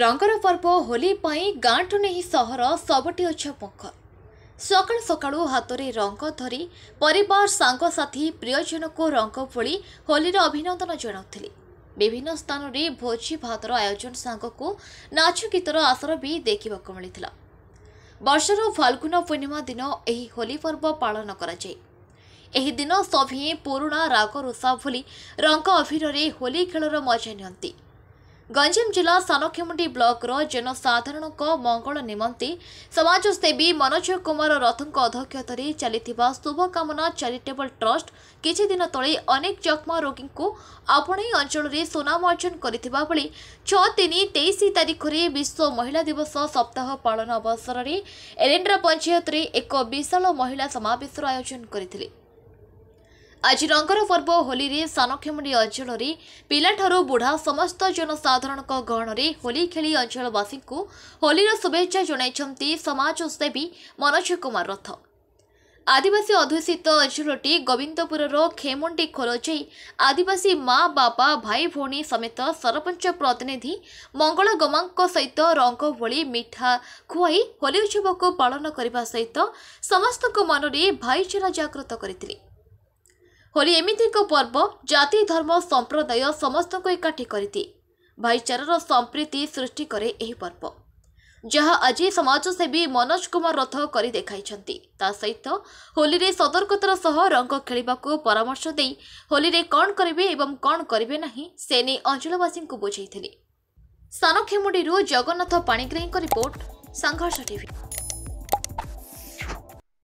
ରଙ୍ଗର ପର୍ବ ହୋଲି ପାଇଁ ଗାଁଠୁ ନେଇ ସହର ସବୁଠି ଅଛ ମୁଖର ସକାଳୁ ସକାଳୁ ହାତରେ ରଙ୍ଗ ଧରି ପରିବାର ସାଙ୍ଗସାଥି ପ୍ରିୟଜନକୁ ରଙ୍ଗ ଭୋଳି ହୋଲିର ଅଭିନନ୍ଦନ ଜଣାଉଥିଲେ ବିଭିନ୍ନ ସ୍ଥାନରେ ଭୋଜି ଭାତର ଆୟୋଜନ ସାଙ୍ଗକୁ ନାଚ ଗୀତର ଆସର ବି ଦେଖିବାକୁ ମିଳିଥିଲା ବର୍ଷର ଫାଲ୍ଗୁନ ପୂର୍ଣ୍ଣିମା ଦିନ ଏହି ହୋଲି ପର୍ବ ପାଳନ କରାଯାଏ ଏହି ଦିନ ସଭିଏଁ ପୁରୁଣା ରାଗ ଭୁଲି ରଙ୍ଗ ଅଭିନରେ ହୋଲି ଖେଳର ମଜା ନିଅନ୍ତି ଗଞ୍ଜାମ ଜିଲ୍ଲା ସାନଖେମୁଣ୍ଡି ବ୍ଲକର ଜନସାଧାରଣଙ୍କ ମଙ୍ଗଳ ନିମନ୍ତେ ସମାଜସେବୀ ମନୋଜ କୁମାର ରଥଙ୍କ ଅଧ୍ୟକ୍ଷତାରେ ଚାଲିଥିବା ଶୁଭକାମନା ଚାରିଟେବଲ୍ ଟ୍ରଷ୍ଟ କିଛିଦିନ ତଳେ ଅନେକ ଯକ୍ଷ୍ମା ରୋଗୀଙ୍କୁ ଆପଣେଇ ଅଞ୍ଚଳରେ ସୁନାମ ଅର୍ଜନ କରିଥିବା ବେଳେ ଛଅ ତିନି ତେଇଶ ତାରିଖରେ ବିଶ୍ୱ ମହିଳା ଦିବସ ସପ୍ତାହ ପାଳନ ଅବସରରେ ଏଲେଣ୍ଡ୍ରା ପଞ୍ଚାୟତରେ ଏକ ବିଶାଳ ମହିଳା ସମାବେଶର ଆୟୋଜନ କରିଥିଲେ ଆଜି ରଙ୍ଗର ପର୍ବ ହୋଲିରେ ସାନକ୍ଷମୁଣ୍ଡି ଅଞ୍ଚଳରେ ପିଲାଠାରୁ ବୁଢ଼ା ସମସ୍ତ ଜନସାଧାରଣଙ୍କ ଗହଣରେ ହୋଲି ଖେଳି ଅଞ୍ଚଳବାସୀଙ୍କୁ ହୋଲିର ଶୁଭେଚ୍ଛା ଜଣାଇଛନ୍ତି ସମାଜସେବୀ ମନୋଜ କୁମାର ରଥ ଆଦିବାସୀ ଅଧ୍ୟୁଷିତ ଅଞ୍ଚଳଟି ଗୋବିନ୍ଦପୁରର ଖେମୁଣ୍ଡି ଖୋଲଯାଇ ଆଦିବାସୀ ମା ବାପା ଭାଇ ଭଉଣୀ ସମେତ ସରପଞ୍ଚ ପ୍ରତିନିଧି ମଙ୍ଗଳ ଗମାଙ୍କ ସହିତ ରଙ୍ଗ ଭଳି ମିଠା ଖୁଆଇ ହୋଲି ଉତ୍ସବକୁ ପାଳନ କରିବା ସହିତ ସମସ୍ତଙ୍କ ମନରେ ଭାଇଚାରା ଜାଗ୍ରତ କରିଥିଲେ ହୋଲି ଏମିତି ଏକ ପର୍ବ ଜାତି ଧର୍ମ ସମ୍ପ୍ରଦାୟ ସମସ୍ତଙ୍କୁ ଏକାଠି କରିଦିଏ ଭାଇଚାରାର ସମ୍ପ୍ରୀତି ସୃଷ୍ଟି କରେ ଏହି ପର୍ବ ଯାହା ଆଜି ସମାଜସେବୀ ମନୋଜ କୁମାର ରଥ କରି ଦେଖାଇଛନ୍ତି ତା ସହିତ ହୋଲିରେ ସତର୍କତାର ସହ ରଙ୍ଗ ଖେଳିବାକୁ ପରାମର୍ଶ ଦେଇ ହୋଲିରେ କ'ଣ କରିବେ ଏବଂ କ'ଣ କରିବେ ନାହିଁ ସେ ନେଇ ଅଞ୍ଚଳବାସୀଙ୍କୁ ବୁଝାଇଥିଲେ ସାନଖେମୁଣ୍ଡିରୁ ଜଗନ୍ନାଥ ପାଣିଗ୍ରାହୀଙ୍କ ରିପୋର୍ଟ ସଂଘର୍ଷ ଟିଭି